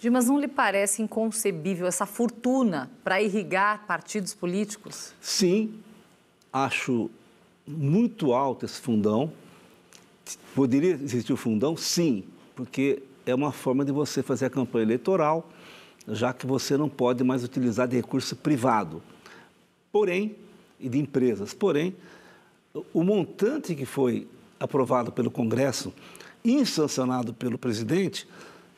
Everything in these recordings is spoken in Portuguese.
Dimas, não lhe parece inconcebível essa fortuna para irrigar partidos políticos? Sim, acho muito alto esse fundão. Poderia existir o fundão? Sim, porque é uma forma de você fazer a campanha eleitoral, já que você não pode mais utilizar de recurso privado, porém, e de empresas. Porém, o montante que foi aprovado pelo Congresso, insancionado pelo presidente,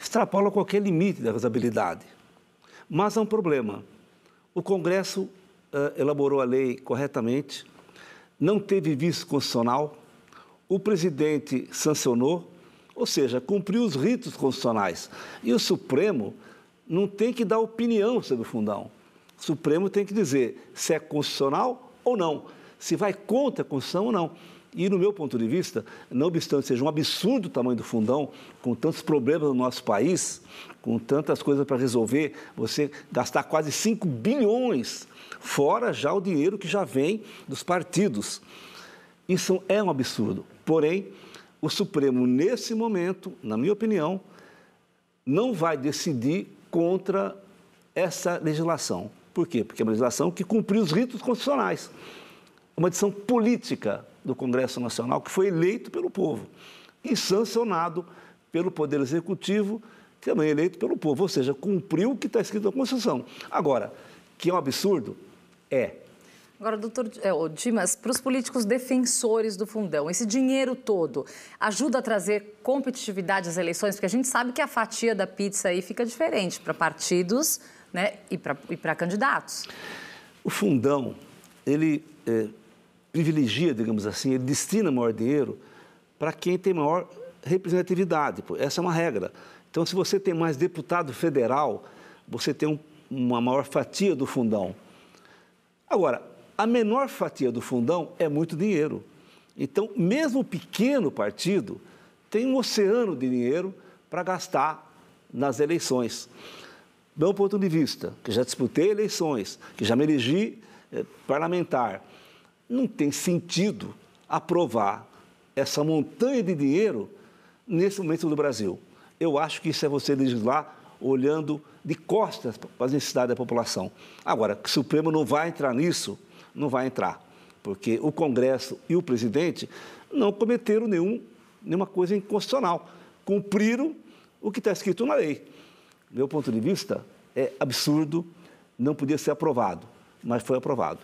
extrapola qualquer limite da razabilidade. Mas há um problema. O Congresso uh, elaborou a lei corretamente, não teve vício constitucional, o presidente sancionou, ou seja, cumpriu os ritos constitucionais. E o Supremo não tem que dar opinião sobre o fundão. O Supremo tem que dizer se é constitucional ou não, se vai contra a Constituição ou não. E, no meu ponto de vista, não obstante seja um absurdo o tamanho do fundão, com tantos problemas no nosso país, com tantas coisas para resolver, você gastar quase 5 bilhões, fora já o dinheiro que já vem dos partidos. Isso é um absurdo. Porém, o Supremo, nesse momento, na minha opinião, não vai decidir contra essa legislação. Por quê? Porque é uma legislação que cumpriu os ritos constitucionais uma decisão política do Congresso Nacional, que foi eleito pelo povo e sancionado pelo Poder Executivo, também é eleito pelo povo, ou seja, cumpriu o que está escrito na Constituição. Agora, que é um absurdo? É. Agora, doutor é, Dimas, para os políticos defensores do fundão, esse dinheiro todo ajuda a trazer competitividade às eleições? Porque a gente sabe que a fatia da pizza aí fica diferente para partidos né, e para candidatos. O fundão, ele é, privilegia, digamos assim, ele destina maior dinheiro para quem tem maior representatividade. Essa é uma regra. Então, se você tem mais deputado federal, você tem um, uma maior fatia do fundão. Agora, a menor fatia do fundão é muito dinheiro. Então, mesmo o pequeno partido tem um oceano de dinheiro para gastar nas eleições. Do meu ponto de vista, que já disputei eleições, que já me elegi eh, parlamentar, não tem sentido aprovar essa montanha de dinheiro nesse momento do Brasil. Eu acho que isso é você legislar olhando de costas para as necessidades da população. Agora, que o Supremo não vai entrar nisso, não vai entrar, porque o Congresso e o presidente não cometeram nenhum, nenhuma coisa inconstitucional, cumpriram o que está escrito na lei. Do meu ponto de vista, é absurdo, não podia ser aprovado, mas foi aprovado.